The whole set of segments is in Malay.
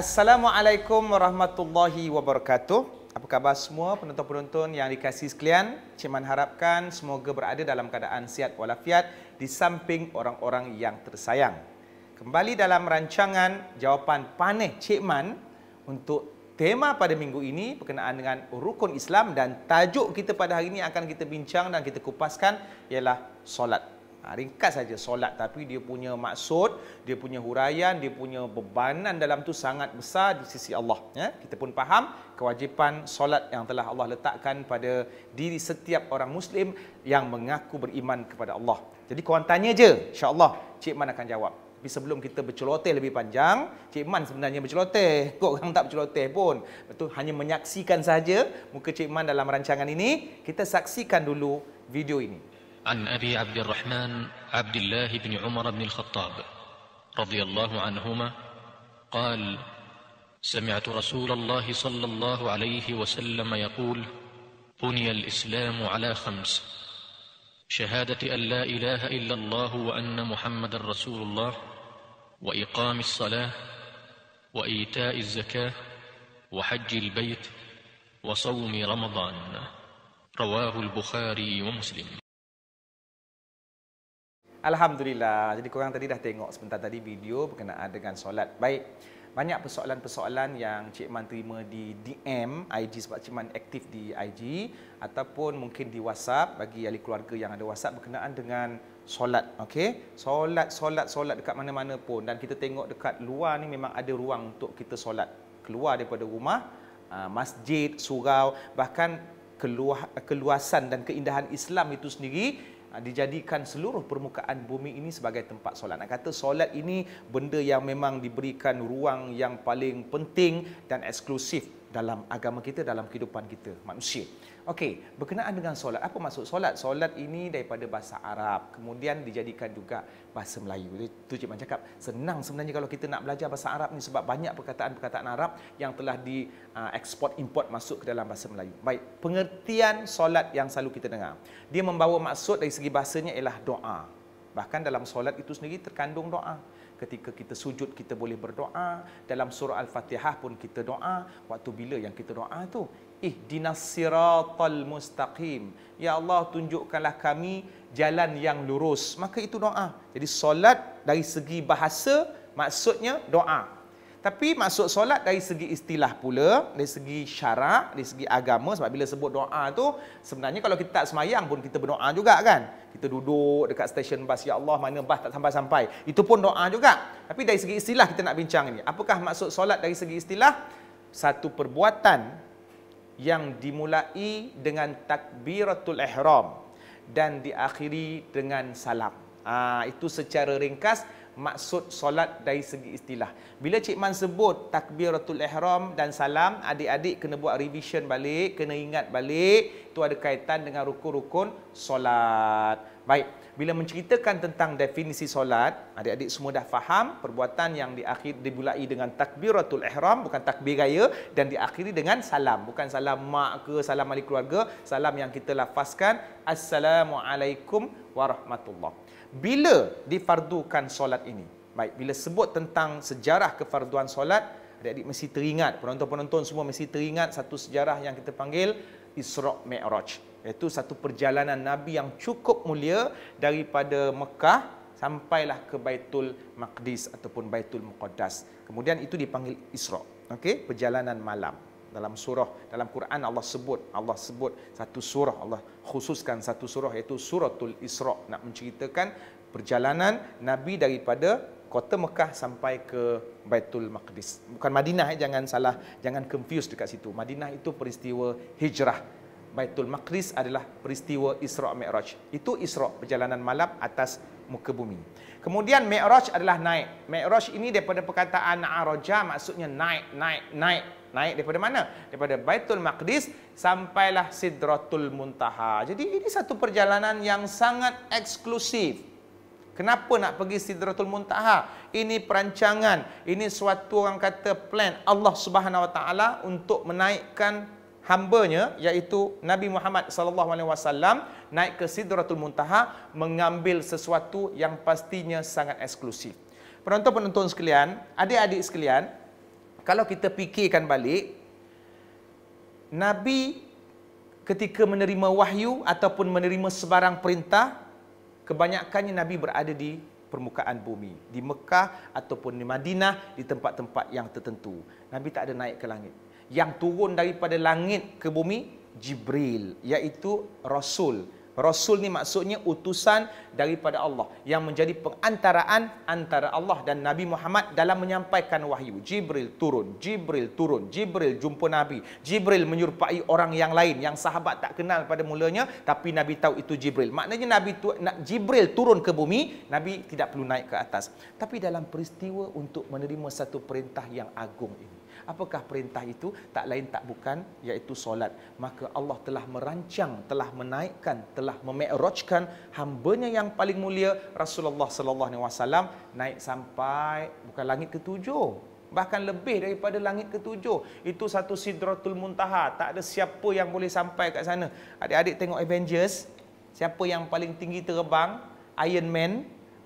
Assalamualaikum warahmatullahi wabarakatuh. Apa khabar semua penonton-penonton yang dikasih sekalian? Cikman harapkan semoga berada dalam keadaan sihat walafiat di samping orang-orang yang tersayang. Kembali dalam rancangan jawapan paneh Cikman untuk tema pada minggu ini berkenaan dengan rukun Islam dan tajuk kita pada hari ini akan kita bincang dan kita kupaskan ialah solat Ha, ringkas saja solat tapi dia punya maksud, dia punya huraian, dia punya bebanan dalam tu sangat besar di sisi Allah. Ya? Kita pun faham kewajipan solat yang telah Allah letakkan pada diri setiap orang Muslim yang mengaku beriman kepada Allah. Jadi korang tanya je, insyaAllah Cik Man akan jawab. Tapi sebelum kita berceloteh lebih panjang, Cik Man sebenarnya berceloteh. Kok orang tak berceloteh pun. Betul, hanya menyaksikan saja muka Cik Man dalam rancangan ini. Kita saksikan dulu video ini. عن أبي عبد الرحمن عبد الله بن عمر بن الخطاب رضي الله عنهما قال سمعت رسول الله صلى الله عليه وسلم يقول بني الإسلام على خمس شهادة أن لا إله إلا الله وأن محمد رسول الله وإقام الصلاة وإيتاء الزكاة وحج البيت وصوم رمضان رواه البخاري ومسلم Alhamdulillah. Jadi korang tadi dah tengok sebentar tadi video berkenaan dengan solat. Baik. Banyak persoalan-persoalan yang Cik Man terima di DM IG sebab Cik Man aktif di IG ataupun mungkin di WhatsApp bagi ahli keluarga yang ada WhatsApp berkenaan dengan solat. Okey. Solat solat solat dekat mana-mana pun dan kita tengok dekat luar ni memang ada ruang untuk kita solat. Keluar daripada rumah, ah, masjid, surau, bahkan keluasan dan keindahan Islam itu sendiri Ha, dijadikan seluruh permukaan bumi ini sebagai tempat solat. Nak kata solat ini benda yang memang diberikan ruang yang paling penting dan eksklusif dalam agama kita dalam kehidupan kita manusia. Okey, berkenaan dengan solat, apa maksud solat? Solat ini daripada bahasa Arab, kemudian dijadikan juga bahasa Melayu. Itu cik man cakap, senang sebenarnya kalau kita nak belajar bahasa Arab ni sebab banyak perkataan-perkataan Arab yang telah di uh, export import masuk ke dalam bahasa Melayu. Baik, pengertian solat yang selalu kita dengar. Dia membawa maksud dari segi bahasanya ialah doa. Bahkan dalam solat itu sendiri terkandung doa ketika kita sujud kita boleh berdoa dalam surah al-fatihah pun kita doa waktu bila yang kita doa tu ih siratal mustaqim ya Allah tunjukkanlah kami jalan yang lurus maka itu doa jadi solat dari segi bahasa maksudnya doa tapi masuk solat dari segi istilah pula, dari segi syarak, dari segi agama sebab bila sebut doa tu sebenarnya kalau kita tak semayang pun kita berdoa juga kan. Kita duduk dekat stesen bas ya Allah mana bas tak sampai-sampai. Itu pun doa juga. Tapi dari segi istilah kita nak bincang ini. Apakah maksud solat dari segi istilah? Satu perbuatan yang dimulai dengan takbiratul ihram dan diakhiri dengan salam. ha, itu secara ringkas maksud solat dari segi istilah. Bila Cik Man sebut takbiratul ihram dan salam, adik-adik kena buat revision balik, kena ingat balik, itu ada kaitan dengan rukun-rukun solat. Baik, bila menceritakan tentang definisi solat, adik-adik semua dah faham perbuatan yang diakhir dibulai dengan takbiratul ihram bukan takbir gaya dan diakhiri dengan salam, bukan salam mak ke salam ahli keluarga, salam yang kita lafazkan assalamualaikum warahmatullahi bila difardukan solat ini baik bila sebut tentang sejarah kefarduan solat adik-adik mesti teringat penonton-penonton semua mesti teringat satu sejarah yang kita panggil Isra Mi'raj iaitu satu perjalanan nabi yang cukup mulia daripada Mekah sampailah ke Baitul Maqdis ataupun Baitul Muqaddas kemudian itu dipanggil Isra okay, perjalanan malam dalam surah dalam Quran Allah sebut Allah sebut satu surah Allah khususkan satu surah iaitu suratul Isra nak menceritakan perjalanan Nabi daripada kota Mekah sampai ke Baitul Maqdis bukan Madinah eh jangan salah jangan confuse dekat situ Madinah itu peristiwa hijrah Baitul Maqdis adalah peristiwa Isra Mi'raj itu Isra perjalanan malam atas muka bumi kemudian Mi'raj adalah naik Mi'raj ini daripada perkataan araja maksudnya naik naik naik Naik daripada mana? Daripada Baitul Maqdis sampailah Sidratul Muntaha. Jadi ini satu perjalanan yang sangat eksklusif. Kenapa nak pergi Sidratul Muntaha? Ini perancangan, ini suatu orang kata plan Allah Subhanahu Wa Taala untuk menaikkan hambanya iaitu Nabi Muhammad SAW, naik ke Sidratul Muntaha mengambil sesuatu yang pastinya sangat eksklusif. Penonton-penonton sekalian, adik-adik sekalian, kalau kita fikirkan balik nabi ketika menerima wahyu ataupun menerima sebarang perintah kebanyakannya nabi berada di permukaan bumi di Mekah ataupun di Madinah di tempat-tempat yang tertentu nabi tak ada naik ke langit yang turun daripada langit ke bumi jibril iaitu rasul Rasul ni maksudnya utusan daripada Allah yang menjadi pengantaraan antara Allah dan Nabi Muhammad dalam menyampaikan wahyu. Jibril turun, Jibril turun, Jibril jumpa Nabi. Jibril menyerupai orang yang lain yang sahabat tak kenal pada mulanya tapi Nabi tahu itu Jibril. Maknanya Nabi tu, nak Jibril turun ke bumi, Nabi tidak perlu naik ke atas. Tapi dalam peristiwa untuk menerima satu perintah yang agung ini apakah perintah itu tak lain tak bukan iaitu solat maka Allah telah merancang telah menaikkan telah memekrojkan hambanya yang paling mulia Rasulullah sallallahu alaihi wasallam naik sampai bukan langit ketujuh bahkan lebih daripada langit ketujuh itu satu sidratul muntaha tak ada siapa yang boleh sampai kat sana adik-adik tengok Avengers siapa yang paling tinggi terbang Iron Man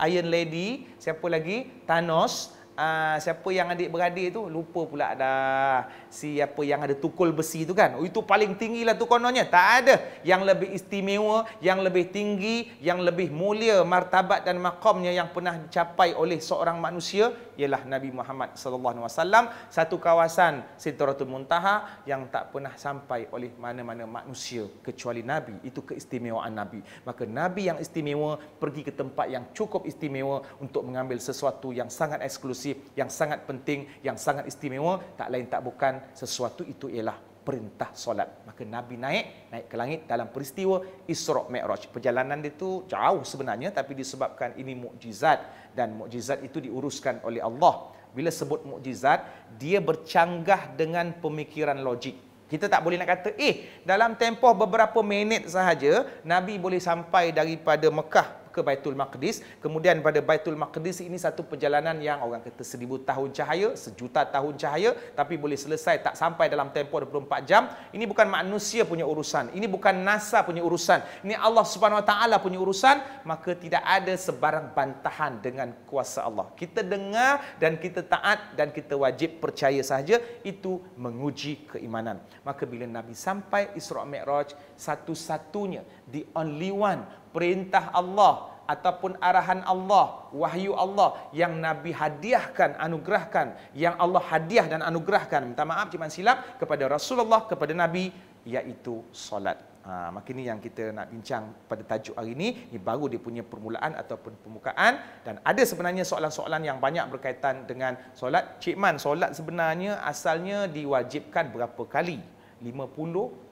Iron Lady siapa lagi Thanos uh, siapa yang adik beradik tu lupa pula dah siapa yang ada tukul besi tu kan oh, itu paling tinggi lah tu kononnya tak ada yang lebih istimewa yang lebih tinggi yang lebih mulia martabat dan maqamnya yang pernah dicapai oleh seorang manusia ialah Nabi Muhammad sallallahu alaihi wasallam satu kawasan Sidratul Muntaha yang tak pernah sampai oleh mana-mana manusia kecuali Nabi itu keistimewaan Nabi maka Nabi yang istimewa pergi ke tempat yang cukup istimewa untuk mengambil sesuatu yang sangat eksklusif eksklusif yang sangat penting yang sangat istimewa tak lain tak bukan sesuatu itu ialah perintah solat. Maka Nabi naik, naik ke langit dalam peristiwa Isra' Mi'raj. Perjalanan dia tu jauh sebenarnya tapi disebabkan ini mukjizat dan mukjizat itu diuruskan oleh Allah. Bila sebut mukjizat, dia bercanggah dengan pemikiran logik. Kita tak boleh nak kata, eh dalam tempoh beberapa minit sahaja, Nabi boleh sampai daripada Mekah ke Baitul Maqdis. Kemudian pada Baitul Maqdis ini satu perjalanan yang orang kata seribu tahun cahaya, sejuta tahun cahaya tapi boleh selesai tak sampai dalam tempoh 24 jam. Ini bukan manusia punya urusan. Ini bukan NASA punya urusan. Ini Allah Subhanahu Wa Taala punya urusan. Maka tidak ada sebarang bantahan dengan kuasa Allah. Kita dengar dan kita taat dan kita wajib percaya sahaja itu menguji keimanan. Maka bila Nabi sampai Isra Mi'raj, satu-satunya the only one perintah Allah ataupun arahan Allah wahyu Allah yang nabi hadiahkan anugerahkan yang Allah hadiah dan anugerahkan minta maaf cuma silap kepada Rasulullah kepada nabi iaitu solat Ha, maka ini yang kita nak bincang pada tajuk hari ini Ini baru dia punya permulaan ataupun permukaan Dan ada sebenarnya soalan-soalan yang banyak berkaitan dengan solat Cik Man, solat sebenarnya asalnya diwajibkan berapa kali? 50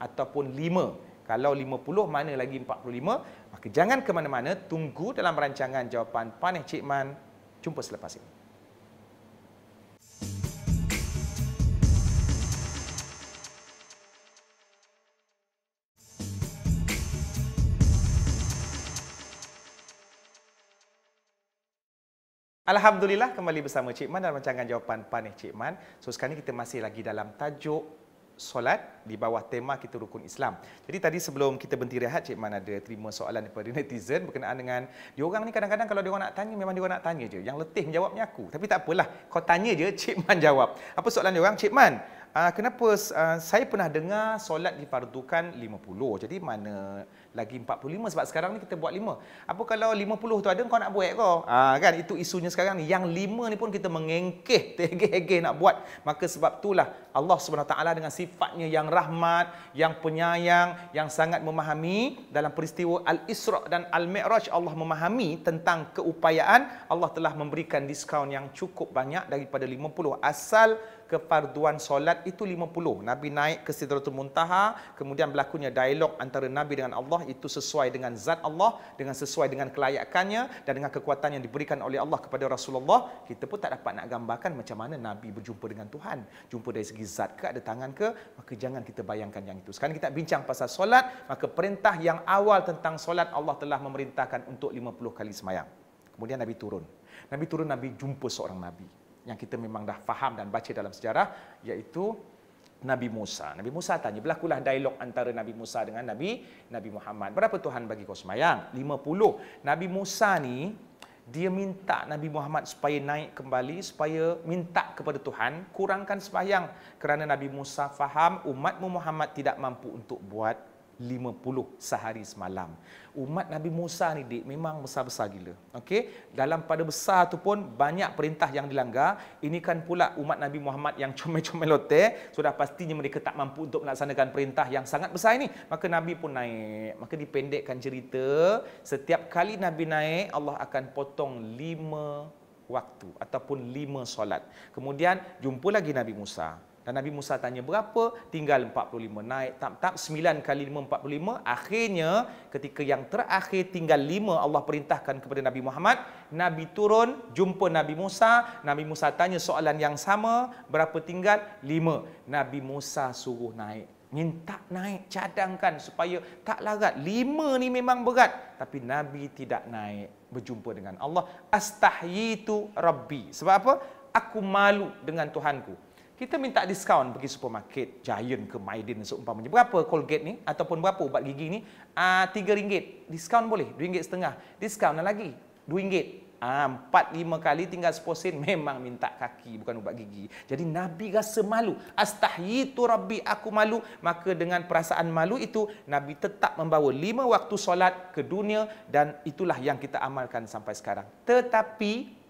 ataupun kalau 50, mana lagi 45? Maka jangan ke mana-mana, tunggu dalam rancangan jawapan Paneh Cik Man. Jumpa selepas ini. Alhamdulillah kembali bersama Cik Man dalam rancangan jawapan Paneh Cik Man. So sekarang ni kita masih lagi dalam tajuk solat di bawah tema kita rukun Islam. Jadi tadi sebelum kita berhenti rehat Cik Man ada terima soalan daripada netizen berkenaan dengan dia orang ni kadang-kadang kalau diorang nak tanya memang diorang nak tanya je. Yang letih menjawabnya aku. Tapi tak apalah. Kau tanya je Cik Man jawab. Apa soalan orang, Cik Man? Ah, kenapa ah, saya pernah dengar solat difardukan 50. Jadi mana lagi 45 sebab sekarang ni kita buat 5. Apa kalau 50 tu ada kau nak buat kau? Ha, kan itu isunya sekarang ni. Yang 5 ni pun kita mengengkeh, tegeh-tegeh nak buat. Maka sebab itulah Allah Subhanahu Taala dengan sifatnya yang rahmat, yang penyayang, yang sangat memahami dalam peristiwa Al-Isra dan Al-Mi'raj Allah memahami tentang keupayaan Allah telah memberikan diskaun yang cukup banyak daripada 50 asal kefarduan solat itu 50. Nabi naik ke Sidratul Muntaha, kemudian berlakunya dialog antara Nabi dengan Allah Allah itu sesuai dengan zat Allah dengan sesuai dengan kelayakannya dan dengan kekuatan yang diberikan oleh Allah kepada Rasulullah kita pun tak dapat nak gambarkan macam mana Nabi berjumpa dengan Tuhan jumpa dari segi zat ke ada tangan ke maka jangan kita bayangkan yang itu sekarang kita bincang pasal solat maka perintah yang awal tentang solat Allah telah memerintahkan untuk 50 kali semayang kemudian Nabi turun Nabi turun Nabi jumpa seorang Nabi yang kita memang dah faham dan baca dalam sejarah iaitu Nabi Musa. Nabi Musa tanya, berlakulah dialog antara Nabi Musa dengan Nabi Nabi Muhammad. Berapa Tuhan bagi kau semayang? 50. Nabi Musa ni, dia minta Nabi Muhammad supaya naik kembali, supaya minta kepada Tuhan, kurangkan semayang. Kerana Nabi Musa faham, umatmu Muhammad tidak mampu untuk buat 50 sehari semalam. Umat Nabi Musa ni dek memang besar-besar gila. Okey, dalam pada besar tu pun banyak perintah yang dilanggar. Ini kan pula umat Nabi Muhammad yang comel-comel lote, sudah pastinya mereka tak mampu untuk melaksanakan perintah yang sangat besar ini. Maka Nabi pun naik. Maka dipendekkan cerita, setiap kali Nabi naik, Allah akan potong 5 waktu ataupun lima solat. Kemudian jumpa lagi Nabi Musa. Dan Nabi Musa tanya berapa? Tinggal 45 naik. Tap tap 9 kali 5 45. Akhirnya ketika yang terakhir tinggal 5 Allah perintahkan kepada Nabi Muhammad. Nabi turun jumpa Nabi Musa. Nabi Musa tanya soalan yang sama. Berapa tinggal? 5. Nabi Musa suruh naik. Minta naik cadangkan supaya tak larat. 5 ni memang berat. Tapi Nabi tidak naik berjumpa dengan Allah. Astahyitu Rabbi. Sebab apa? Aku malu dengan Tuhanku kita minta diskaun pergi supermarket Giant ke Maiden seumpamanya berapa Colgate ni ataupun berapa ubat gigi ni uh, RM3 diskaun boleh RM2.5 diskaun lagi RM2 ah, empat lima kali tinggal sepuluh memang minta kaki bukan ubat gigi. Jadi Nabi rasa malu. Astahyitu Rabbi aku malu. Maka dengan perasaan malu itu Nabi tetap membawa lima waktu solat ke dunia dan itulah yang kita amalkan sampai sekarang. Tetapi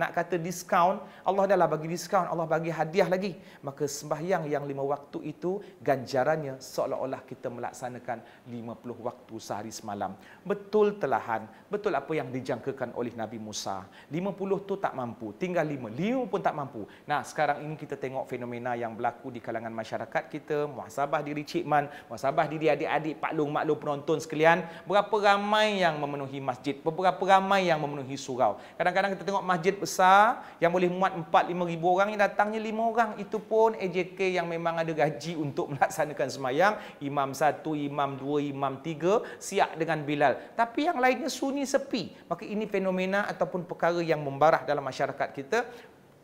nak kata diskaun, Allah dah lah bagi diskaun, Allah bagi hadiah lagi. Maka sembahyang yang lima waktu itu, ganjarannya seolah-olah kita melaksanakan lima puluh waktu sehari semalam. Betul telahan, betul apa yang dijangkakan oleh Nabi Musa. Lima puluh tu tak mampu, tinggal lima, lima pun tak mampu. Nah sekarang ini kita tengok fenomena yang berlaku di kalangan masyarakat kita, muhasabah diri Cik Man, muhasabah diri adik-adik, Pak Long, Mak Long penonton sekalian. Berapa ramai yang memenuhi masjid, beberapa ramai yang memenuhi surau. Kadang-kadang kita tengok masjid besar yang boleh muat 4-5 ribu orang yang datangnya 5 orang. Itu pun AJK yang memang ada gaji untuk melaksanakan semayang. Imam satu Imam dua Imam tiga siap dengan Bilal. Tapi yang lainnya sunyi sepi. Maka ini fenomena ataupun perkara yang membarah dalam masyarakat kita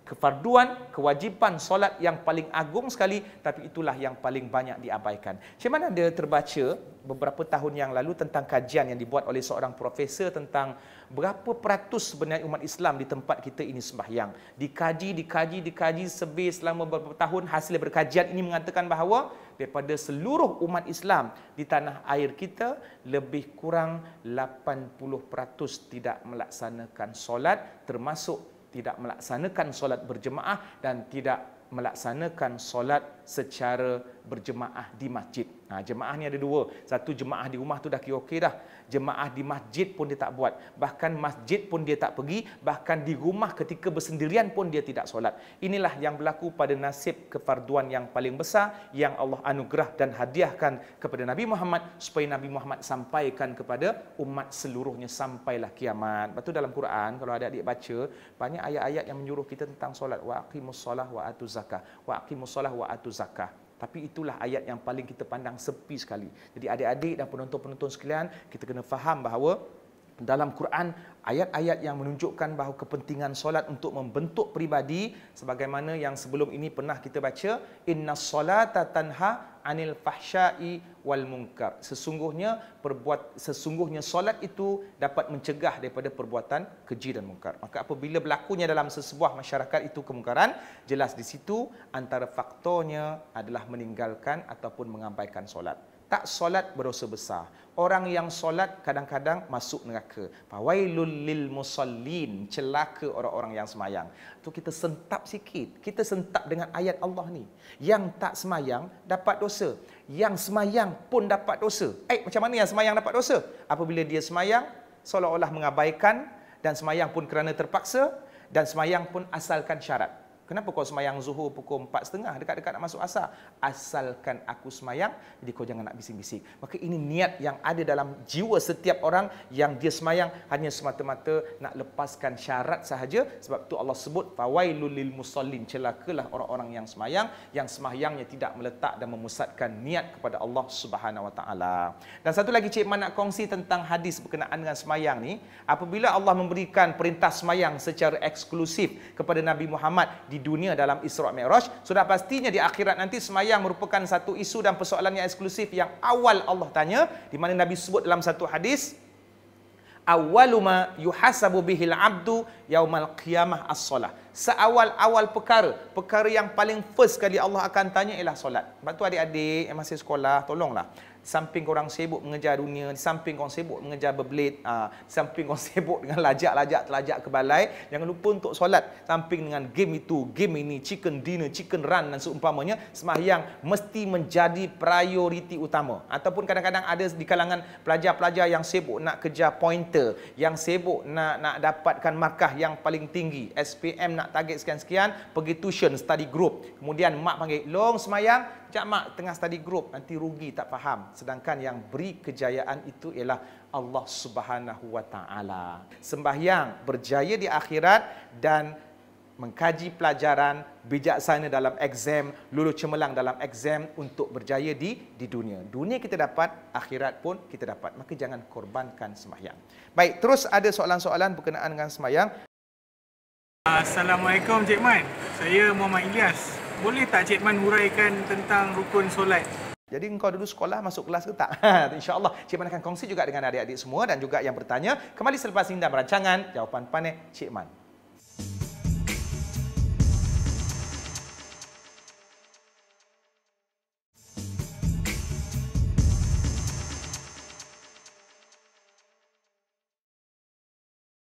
kefarduan, kewajipan solat yang paling agung sekali tapi itulah yang paling banyak diabaikan. Macam mana dia terbaca beberapa tahun yang lalu tentang kajian yang dibuat oleh seorang profesor tentang berapa peratus sebenarnya umat Islam di tempat kita ini sembahyang. Dikaji, dikaji, dikaji sebih selama beberapa tahun hasil berkajian ini mengatakan bahawa daripada seluruh umat Islam di tanah air kita lebih kurang 80% tidak melaksanakan solat termasuk tidak melaksanakan solat berjemaah dan tidak melaksanakan solat secara berjemaah di masjid. Ha, jemaah ni ada dua. Satu jemaah di rumah tu dah kira okey dah. Jemaah di masjid pun dia tak buat. Bahkan masjid pun dia tak pergi. Bahkan di rumah ketika bersendirian pun dia tidak solat. Inilah yang berlaku pada nasib kefarduan yang paling besar yang Allah anugerah dan hadiahkan kepada Nabi Muhammad supaya Nabi Muhammad sampaikan kepada umat seluruhnya sampailah kiamat. Lepas tu dalam Quran kalau ada adik baca banyak ayat-ayat yang menyuruh kita tentang solat. Wa aqimus solah wa atu zakah. Wa aqimus solah wa atu zakah. Tapi itulah ayat yang paling kita pandang sepi sekali. Jadi adik-adik dan penonton-penonton sekalian, kita kena faham bahawa dalam Quran ayat-ayat yang menunjukkan bahawa kepentingan solat untuk membentuk peribadi sebagaimana yang sebelum ini pernah kita baca inna solata tanha anil fahsyai wal munkar sesungguhnya perbuat sesungguhnya solat itu dapat mencegah daripada perbuatan keji dan mungkar maka apabila berlakunya dalam sesebuah masyarakat itu kemungkaran jelas di situ antara faktornya adalah meninggalkan ataupun mengabaikan solat tak solat berdosa besar orang yang solat kadang-kadang masuk neraka. Fawailul lil musallin, celaka orang-orang yang semayang. Tu kita sentap sikit. Kita sentap dengan ayat Allah ni. Yang tak semayang dapat dosa. Yang semayang pun dapat dosa. Eh, macam mana yang semayang dapat dosa? Apabila dia semayang, seolah-olah mengabaikan dan semayang pun kerana terpaksa dan semayang pun asalkan syarat. Kenapa kau semayang zuhur pukul 4.30 dekat-dekat nak masuk asar? Asalkan aku semayang, jadi kau jangan nak bising-bising. Maka ini niat yang ada dalam jiwa setiap orang yang dia semayang hanya semata-mata nak lepaskan syarat sahaja. Sebab tu Allah sebut, فَوَيْلُ musallin Celakalah orang-orang yang semayang, yang semayangnya tidak meletak dan memusatkan niat kepada Allah Subhanahu Wa Taala. Dan satu lagi Cik Man nak kongsi tentang hadis berkenaan dengan semayang ni. Apabila Allah memberikan perintah semayang secara eksklusif kepada Nabi Muhammad, di dunia dalam Isra Mi'raj sudah pastinya di akhirat nanti semayang merupakan satu isu dan persoalan yang eksklusif yang awal Allah tanya di mana Nabi sebut dalam satu hadis awaluma yuhasabu bihil abdu yaumal qiyamah as-salah seawal-awal perkara perkara yang paling first kali Allah akan tanya ialah solat sebab tu adik-adik yang masih sekolah tolonglah samping korang sibuk mengejar dunia, samping korang sibuk mengejar berbelit, ah, samping korang sibuk dengan lajak-lajak telajak ke balai, jangan lupa untuk solat samping dengan game itu, game ini, chicken dinner, chicken run dan seumpamanya, semahyang mesti menjadi prioriti utama. Ataupun kadang-kadang ada di kalangan pelajar-pelajar yang sibuk nak kejar pointer, yang sibuk nak nak dapatkan markah yang paling tinggi, SPM nak target sekian-sekian, pergi tuition, study group. Kemudian mak panggil, long semahyang, Cik Mak tengah study group nanti rugi tak faham. Sedangkan yang beri kejayaan itu ialah Allah Subhanahu Wa Taala. Sembahyang berjaya di akhirat dan mengkaji pelajaran bijaksana dalam exam, lulus cemerlang dalam exam untuk berjaya di di dunia. Dunia kita dapat, akhirat pun kita dapat. Maka jangan korbankan sembahyang. Baik, terus ada soalan-soalan berkenaan dengan sembahyang. Assalamualaikum Cik Man. Saya Muhammad Ilyas boleh tak Cik Man huraikan tentang rukun solat? Jadi engkau dulu sekolah masuk kelas ke tak? InsyaAllah Cik Man akan kongsi juga dengan adik-adik semua dan juga yang bertanya. Kembali selepas ini dalam rancangan Jawapan Panek Cik Man.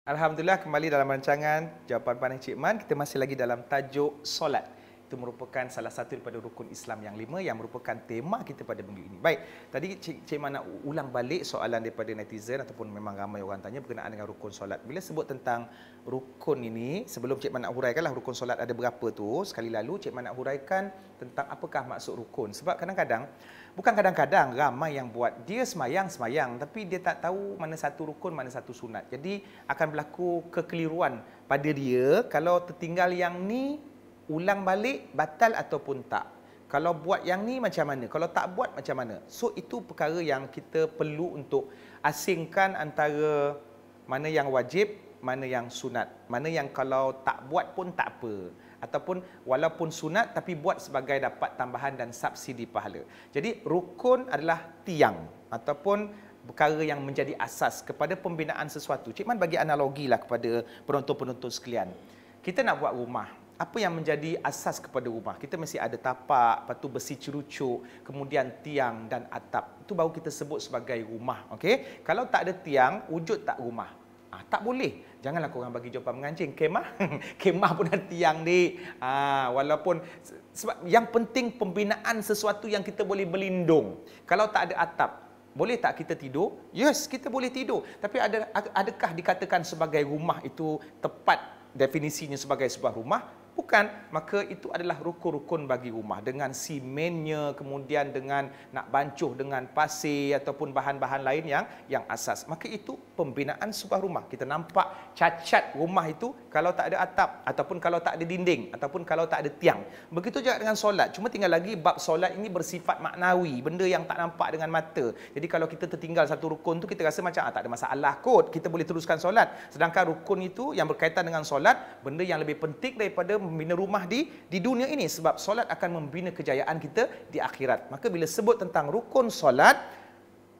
Alhamdulillah kembali dalam rancangan Jawapan Panah Cik Man. Kita masih lagi dalam tajuk solat itu merupakan salah satu daripada rukun Islam yang lima yang merupakan tema kita pada minggu ini. Baik, tadi Cik, Cik Man ulang balik soalan daripada netizen ataupun memang ramai orang tanya berkenaan dengan rukun solat. Bila sebut tentang rukun ini, sebelum Cik Man nak huraikanlah rukun solat ada berapa tu, sekali lalu Cik Man nak huraikan tentang apakah maksud rukun. Sebab kadang-kadang, bukan kadang-kadang ramai yang buat dia semayang-semayang tapi dia tak tahu mana satu rukun, mana satu sunat. Jadi akan berlaku kekeliruan pada dia kalau tertinggal yang ni ulang balik batal ataupun tak. Kalau buat yang ni macam mana? Kalau tak buat macam mana? So itu perkara yang kita perlu untuk asingkan antara mana yang wajib, mana yang sunat. Mana yang kalau tak buat pun tak apa. Ataupun walaupun sunat tapi buat sebagai dapat tambahan dan subsidi pahala. Jadi rukun adalah tiang ataupun perkara yang menjadi asas kepada pembinaan sesuatu. Cik Man bagi lah kepada penonton-penonton sekalian. Kita nak buat rumah, apa yang menjadi asas kepada rumah? Kita mesti ada tapak, lepas tu besi cerucuk, kemudian tiang dan atap. Itu baru kita sebut sebagai rumah. Okay? Kalau tak ada tiang, wujud tak rumah. Ha, tak boleh. Janganlah korang bagi jawapan mengancing. Kemah? Kemah pun ada tiang ni. Ha, ah, walaupun sebab yang penting pembinaan sesuatu yang kita boleh berlindung. Kalau tak ada atap, boleh tak kita tidur? Yes, kita boleh tidur. Tapi ada adakah dikatakan sebagai rumah itu tepat definisinya sebagai sebuah rumah? Bukan, maka itu adalah rukun-rukun bagi rumah dengan simennya kemudian dengan nak bancuh dengan pasir ataupun bahan-bahan lain yang yang asas. Maka itu pembinaan sebuah rumah. Kita nampak cacat rumah itu kalau tak ada atap ataupun kalau tak ada dinding ataupun kalau tak ada tiang. Begitu juga dengan solat. Cuma tinggal lagi bab solat ini bersifat maknawi, benda yang tak nampak dengan mata. Jadi kalau kita tertinggal satu rukun tu kita rasa macam ah, tak ada masalah kot, kita boleh teruskan solat. Sedangkan rukun itu yang berkaitan dengan solat, benda yang lebih penting daripada membina rumah di di dunia ini sebab solat akan membina kejayaan kita di akhirat. Maka bila sebut tentang rukun solat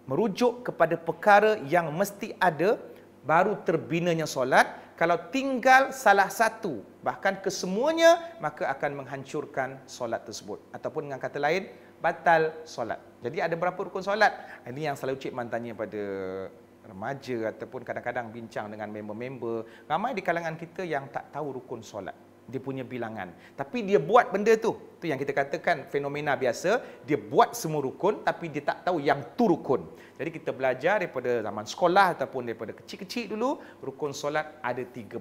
merujuk kepada perkara yang mesti ada baru terbinanya solat. Kalau tinggal salah satu bahkan kesemuanya maka akan menghancurkan solat tersebut ataupun dengan kata lain batal solat. Jadi ada berapa rukun solat? Ini yang selalu cik man pada remaja ataupun kadang-kadang bincang dengan member-member. Ramai di kalangan kita yang tak tahu rukun solat dia punya bilangan tapi dia buat benda tu tu yang kita katakan fenomena biasa dia buat semua rukun tapi dia tak tahu yang tu rukun jadi kita belajar daripada zaman sekolah ataupun daripada kecil-kecil dulu rukun solat ada 13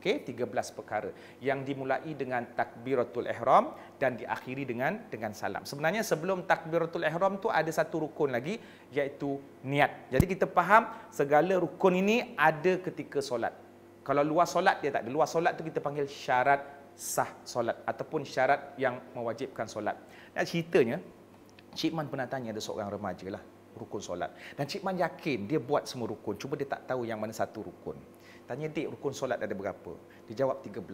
okey 13 perkara yang dimulai dengan takbiratul ihram dan diakhiri dengan dengan salam sebenarnya sebelum takbiratul ihram tu ada satu rukun lagi iaitu niat jadi kita faham segala rukun ini ada ketika solat kalau luar solat dia tak ada. Luar solat tu kita panggil syarat sah solat ataupun syarat yang mewajibkan solat. Dan ceritanya Cik Man pernah tanya ada seorang remaja lah rukun solat. Dan Cik Man yakin dia buat semua rukun. Cuma dia tak tahu yang mana satu rukun. Tanya dek rukun solat ada berapa? Dia jawab 13.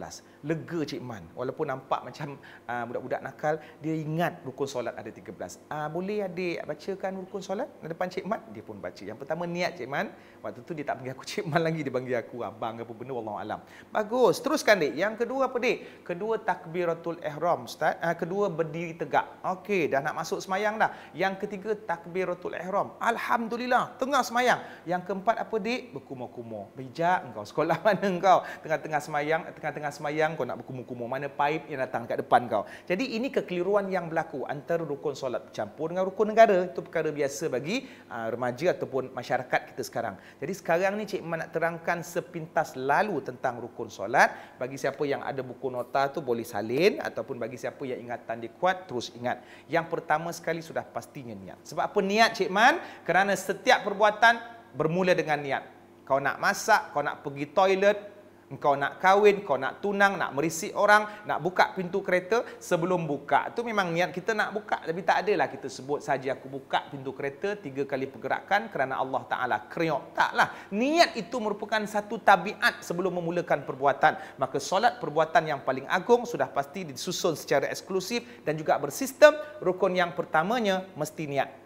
Lega Cik Man. Walaupun nampak macam ah, budak-budak nakal, dia ingat rukun solat ada 13. Ah boleh adik bacakan rukun solat di depan Cik Man? Dia pun baca. Yang pertama niat Cik Man. Waktu tu dia tak panggil aku Cik Man lagi. Dia panggil aku abang apa benda. Wallahu alam. Bagus. Teruskan dek. Yang kedua apa dek? Kedua takbiratul ihram. Ustaz. Uh, kedua berdiri tegak. Okey. Dah nak masuk semayang dah. Yang ketiga takbiratul ihram. Alhamdulillah. Tengah semayang. Yang keempat apa dek? Berkumur-kumur. Bijak engkau kau? Sekolah mana kau? Tengah-tengah semayang, tengah-tengah semayang kau nak berkumur-kumur. Mana paip yang datang dekat depan kau? Jadi ini kekeliruan yang berlaku antara rukun solat campur dengan rukun negara. Itu perkara biasa bagi uh, remaja ataupun masyarakat kita sekarang. Jadi sekarang ni Cik Iman nak terangkan sepintas lalu tentang rukun solat. Bagi siapa yang ada buku nota tu boleh salin ataupun bagi siapa yang ingatan dia kuat terus ingat. Yang pertama sekali sudah pastinya niat. Sebab apa niat Cik Iman? Kerana setiap perbuatan bermula dengan niat. Kau nak masak, kau nak pergi toilet, kau nak kahwin, kau nak tunang, nak merisik orang, nak buka pintu kereta, sebelum buka. tu memang niat kita nak buka, tapi tak adalah kita sebut saja aku buka pintu kereta, tiga kali pergerakan kerana Allah Ta'ala kriok. Taklah. Niat itu merupakan satu tabiat sebelum memulakan perbuatan. Maka solat perbuatan yang paling agung sudah pasti disusun secara eksklusif dan juga bersistem. Rukun yang pertamanya mesti niat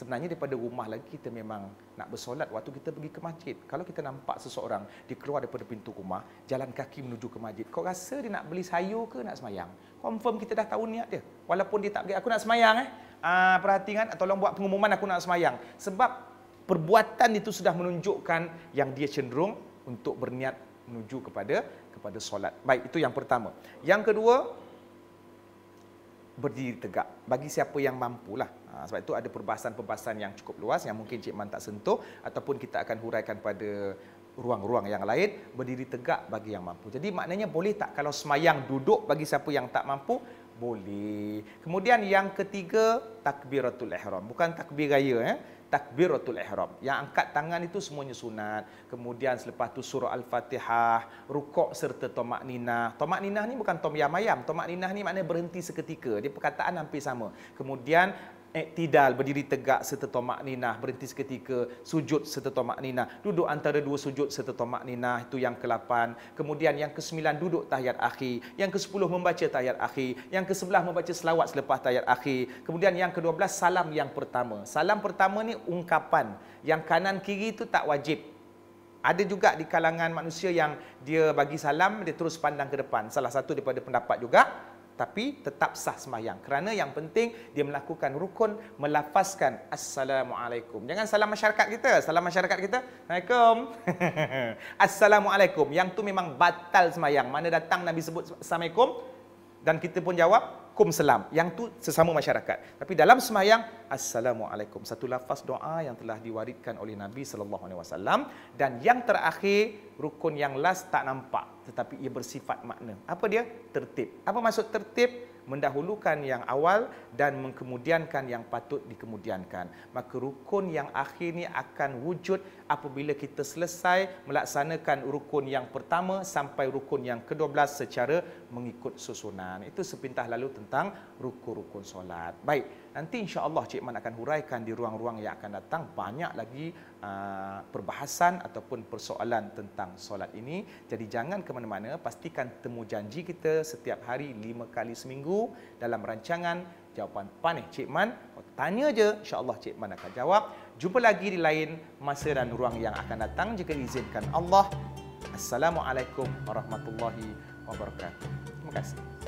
sebenarnya daripada rumah lagi kita memang nak bersolat waktu kita pergi ke masjid. Kalau kita nampak seseorang dia keluar daripada pintu rumah, jalan kaki menuju ke masjid. Kau rasa dia nak beli sayur ke nak semayang? Confirm kita dah tahu niat dia. Walaupun dia tak pergi, aku nak semayang eh. Uh, perhatikan, tolong buat pengumuman aku nak semayang. Sebab perbuatan itu sudah menunjukkan yang dia cenderung untuk berniat menuju kepada kepada solat. Baik, itu yang pertama. Yang kedua, berdiri tegak. Bagi siapa yang mampulah. Ah, sebab itu ada perbahasan-perbahasan yang cukup luas yang mungkin Cik Man tak sentuh ataupun kita akan huraikan pada ruang-ruang yang lain berdiri tegak bagi yang mampu. Jadi maknanya boleh tak kalau semayang duduk bagi siapa yang tak mampu? Boleh. Kemudian yang ketiga takbiratul ihram. Bukan takbir raya eh. Takbiratul ihram. Yang angkat tangan itu semuanya sunat. Kemudian selepas itu surah Al-Fatihah, rukuk serta tomak ninah. Tomak ninah ni bukan tom yam ayam. Tomak ninah ni maknanya berhenti seketika. Dia perkataan hampir sama. Kemudian iktidal berdiri tegak serta tomak ninah berhenti seketika sujud serta tomak ninah duduk antara dua sujud serta tomak ninah itu yang ke-8 kemudian yang ke-9 duduk tahiyat akhir yang ke-10 membaca tahiyat akhir yang ke-11 membaca selawat selepas tahiyat akhir kemudian yang ke-12 salam yang pertama salam pertama ni ungkapan yang kanan kiri itu tak wajib ada juga di kalangan manusia yang dia bagi salam dia terus pandang ke depan salah satu daripada pendapat juga tapi tetap sah semayang kerana yang penting dia melakukan rukun melafazkan assalamualaikum jangan salam masyarakat kita salam masyarakat kita assalamualaikum assalamualaikum yang tu memang batal semayang mana datang nabi sebut assalamualaikum dan kita pun jawab kum selam yang tu sesama masyarakat tapi dalam semayang assalamualaikum satu lafaz doa yang telah diwariskan oleh Nabi sallallahu alaihi wasallam dan yang terakhir rukun yang last tak nampak tetapi ia bersifat makna apa dia tertib apa maksud tertib mendahulukan yang awal dan mengkemudiankan yang patut dikemudiankan maka rukun yang akhir ini akan wujud apabila kita selesai melaksanakan rukun yang pertama sampai rukun yang ke-12 secara mengikut susunan itu sepintas lalu tentang rukun-rukun solat baik Nanti insya-Allah Cik Man akan huraikan di ruang-ruang yang akan datang banyak lagi uh, perbahasan ataupun persoalan tentang solat ini. Jadi jangan ke mana-mana, pastikan temu janji kita setiap hari lima kali seminggu dalam rancangan jawapan panih Cik Man. tanya je, insya-Allah Cik Man akan jawab. Jumpa lagi di lain masa dan ruang yang akan datang jika izinkan Allah. Assalamualaikum warahmatullahi wabarakatuh. Terima kasih.